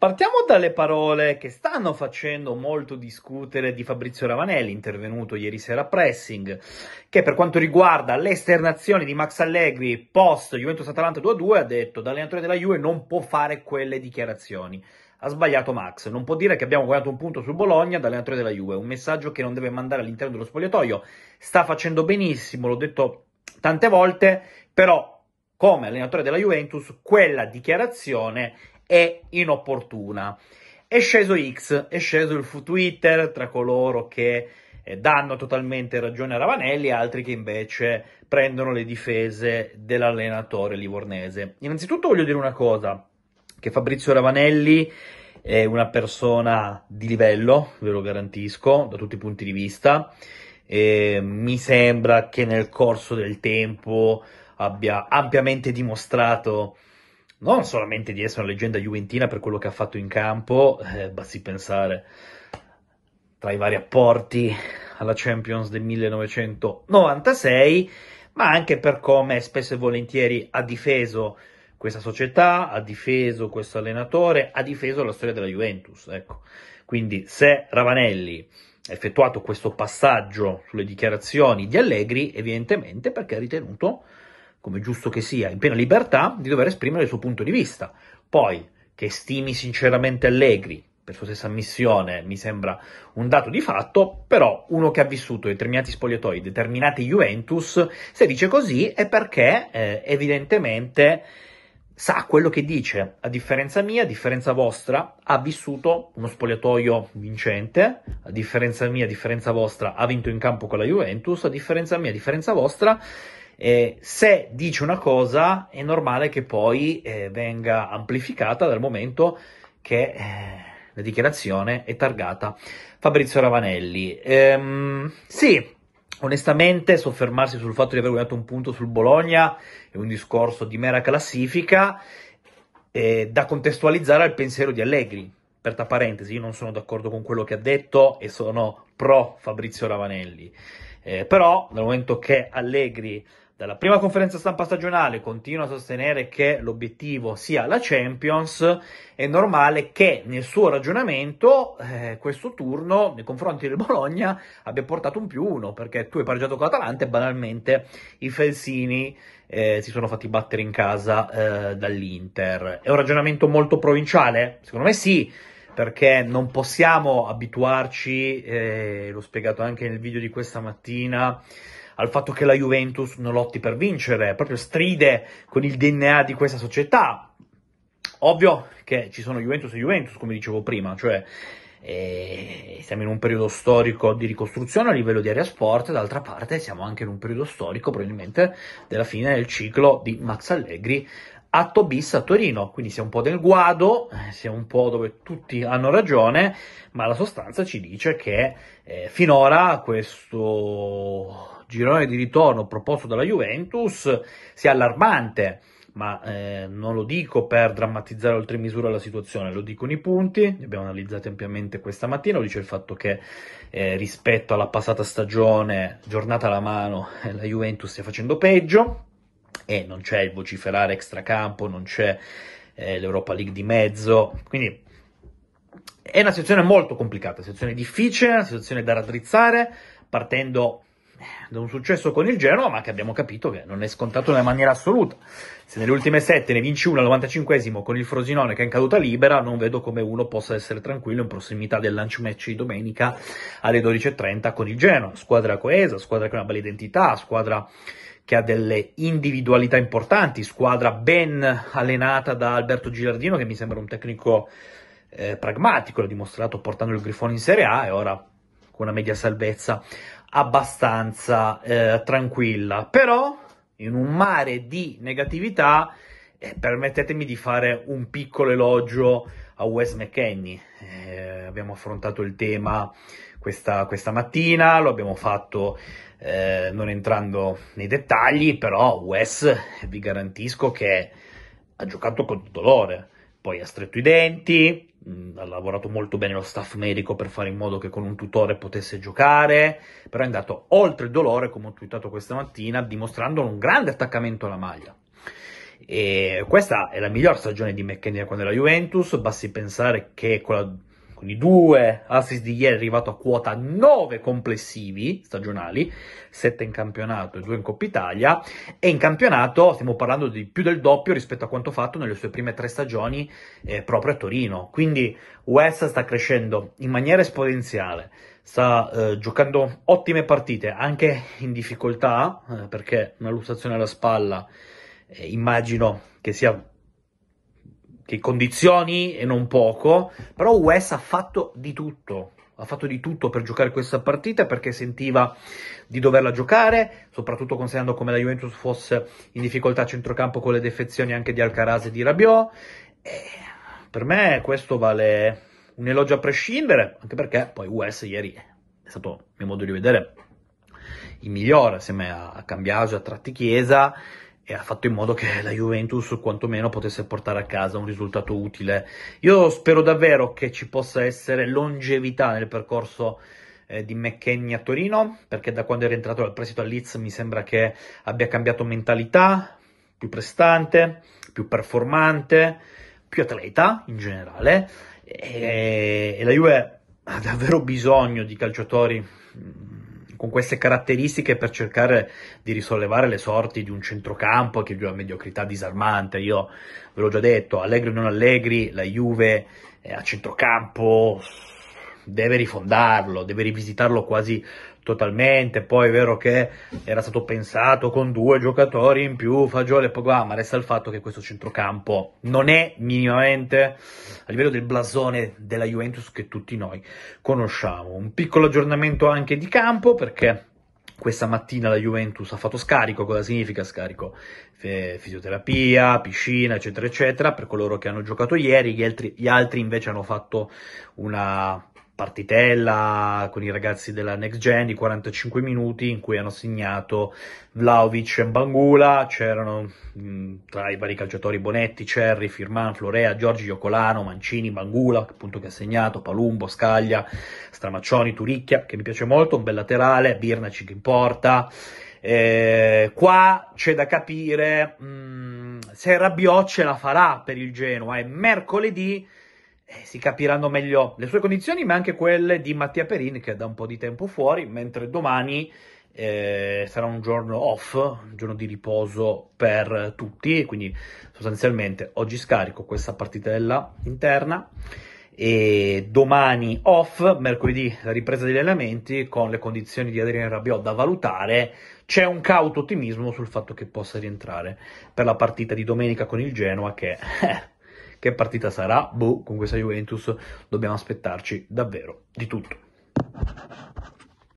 Partiamo dalle parole che stanno facendo molto discutere di Fabrizio Ravanelli, intervenuto ieri sera a Pressing, che per quanto riguarda le esternazioni di Max Allegri post Juventus-Atalanta 2-2 ha detto dall'allenatore della Juve non può fare quelle dichiarazioni. Ha sbagliato Max, non può dire che abbiamo guadagnato un punto su Bologna dall'allenatore della Juve, un messaggio che non deve mandare all'interno dello spogliatoio. Sta facendo benissimo, l'ho detto tante volte, però come allenatore della Juventus quella dichiarazione è inopportuna. È sceso X, è sceso il Twitter tra coloro che eh, danno totalmente ragione a Ravanelli e altri che invece prendono le difese dell'allenatore livornese. Innanzitutto voglio dire una cosa, che Fabrizio Ravanelli è una persona di livello, ve lo garantisco, da tutti i punti di vista. E mi sembra che nel corso del tempo abbia ampiamente dimostrato non solamente di essere una leggenda juventina per quello che ha fatto in campo, eh, basti pensare tra i vari apporti alla Champions del 1996, ma anche per come spesso e volentieri ha difeso questa società, ha difeso questo allenatore, ha difeso la storia della Juventus. Ecco. Quindi se Ravanelli ha effettuato questo passaggio sulle dichiarazioni di Allegri, evidentemente perché ha ritenuto come giusto che sia, in piena libertà di dover esprimere il suo punto di vista. Poi, che stimi sinceramente Allegri per sua stessa missione mi sembra un dato di fatto, però uno che ha vissuto determinati spogliatoi, determinati Juventus, se dice così è perché eh, evidentemente sa quello che dice, a differenza mia, a differenza vostra, ha vissuto uno spogliatoio vincente, a differenza mia, a differenza vostra, ha vinto in campo con la Juventus, a differenza mia, a differenza vostra, eh, se dice una cosa è normale che poi eh, venga amplificata dal momento che eh, la dichiarazione è targata Fabrizio Ravanelli. Ehm, sì, onestamente soffermarsi sul fatto di aver guadagnato un punto sul Bologna è un discorso di mera classifica eh, da contestualizzare al pensiero di Allegri. Aperta parentesi, io non sono d'accordo con quello che ha detto e sono pro Fabrizio Ravanelli. Eh, però dal momento che Allegri dalla prima conferenza stampa stagionale continua a sostenere che l'obiettivo sia la Champions, è normale che nel suo ragionamento eh, questo turno nei confronti del Bologna abbia portato un più uno, perché tu hai pareggiato con l'Atalanta e banalmente i Felsini eh, si sono fatti battere in casa eh, dall'Inter. È un ragionamento molto provinciale? Secondo me sì perché non possiamo abituarci, eh, l'ho spiegato anche nel video di questa mattina, al fatto che la Juventus non lotti per vincere, proprio stride con il DNA di questa società. Ovvio che ci sono Juventus e Juventus, come dicevo prima, cioè e eh, siamo in un periodo storico di ricostruzione a livello di area sport, d'altra parte siamo anche in un periodo storico probabilmente della fine del ciclo di Max Allegri a Tobis a Torino, quindi si un po' del guado, eh, si un po' dove tutti hanno ragione, ma la sostanza ci dice che eh, finora questo girone di ritorno proposto dalla Juventus sia allarmante, ma eh, non lo dico per drammatizzare oltre misura la situazione, lo dicono i punti, li abbiamo analizzati ampiamente questa mattina, lo dice il fatto che eh, rispetto alla passata stagione, giornata alla mano, eh, la Juventus stia facendo peggio e non c'è il vociferare extracampo, non c'è eh, l'Europa League di mezzo, quindi è una situazione molto complicata, una situazione difficile, una situazione da raddrizzare, partendo da un successo con il Genoa, ma che abbiamo capito che non è scontato nella maniera assoluta. Se nelle ultime sette ne vinci una al 95 con il Frosinone che è in caduta libera, non vedo come uno possa essere tranquillo in prossimità del lunch match di domenica alle 12.30 con il Genoa. Squadra coesa, squadra che ha una bella identità, squadra che ha delle individualità importanti, squadra ben allenata da Alberto Gilardino, che mi sembra un tecnico eh, pragmatico, l'ha dimostrato portando il Grifone in Serie A e ora con una media salvezza abbastanza eh, tranquilla. Però in un mare di negatività eh, permettetemi di fare un piccolo elogio a Wes McKenney. Eh, abbiamo affrontato il tema questa, questa mattina, lo abbiamo fatto eh, non entrando nei dettagli, però Wes vi garantisco che ha giocato con dolore, poi ha stretto i denti, mh, mm, ha lavorato molto bene lo staff medico per fare in modo che con un tutore potesse giocare, però è andato oltre il dolore, come ho twittato questa mattina, dimostrando un grande attaccamento alla maglia. E questa è la miglior stagione di McKennie quando è la Juventus, basti pensare che con la con i due assist di ieri è arrivato a quota 9 complessivi stagionali, 7 in campionato e 2 in Coppa Italia, e in campionato stiamo parlando di più del doppio rispetto a quanto fatto nelle sue prime tre stagioni eh, proprio a Torino. Quindi West sta crescendo in maniera esponenziale, sta eh, giocando ottime partite, anche in difficoltà, eh, perché una lussazione alla spalla eh, immagino che sia che condizioni e non poco, però US ha fatto di tutto, ha fatto di tutto per giocare questa partita perché sentiva di doverla giocare, soprattutto considerando come la Juventus fosse in difficoltà a centrocampo con le defezioni anche di Alcaraz e di Rabiot. E per me questo vale un elogio a prescindere, anche perché poi US ieri è stato, a mio modo di vedere, il migliore assieme a Cambiagio, a Tratti Chiesa, e ha fatto in modo che la Juventus quantomeno potesse portare a casa un risultato utile. Io spero davvero che ci possa essere longevità nel percorso eh, di McKenny a Torino, perché da quando è rientrato dal prestito al Leeds mi sembra che abbia cambiato mentalità, più prestante, più performante, più atleta in generale, e, e la Juve ha davvero bisogno di calciatori mm, con queste caratteristiche per cercare di risollevare le sorti di un centrocampo che è di una mediocrità disarmante. Io ve l'ho già detto, Allegri o non Allegri, la Juve eh, a centrocampo deve rifondarlo, deve rivisitarlo quasi totalmente. Poi è vero che era stato pensato con due giocatori in più, Fagioli e Pogba, ma resta il fatto che questo centrocampo non è minimamente a livello del blasone della Juventus che tutti noi conosciamo. Un piccolo aggiornamento anche di campo perché questa mattina la Juventus ha fatto scarico, cosa significa scarico? Fisioterapia, piscina, eccetera, eccetera, per coloro che hanno giocato ieri, gli altri, gli altri invece hanno fatto una partitella con i ragazzi della Next Gen di 45 minuti in cui hanno segnato Vlaovic e Bangula, c'erano mh, mm, tra i vari calciatori Bonetti, Cerri, Firman, Florea, Giorgi Iocolano, Mancini, Bangula, appunto che ha segnato, Palumbo, Scaglia, Stramaccioni, Turicchia, che mi piace molto, un bel laterale, Birnacic in porta. Eh, qua c'è da capire mh, mm, se Rabiot ce la farà per il Genoa e mercoledì eh, si capiranno meglio le sue condizioni, ma anche quelle di Mattia Perin, che è da un po' di tempo fuori, mentre domani eh, sarà un giorno off, un giorno di riposo per tutti, quindi sostanzialmente oggi scarico questa partitella interna e domani off, mercoledì la ripresa degli allenamenti con le condizioni di Adriano Rabiot da valutare. C'è un cauto ottimismo sul fatto che possa rientrare per la partita di domenica con il Genoa che eh, che partita sarà? Boh, con questa Juventus dobbiamo aspettarci davvero di tutto.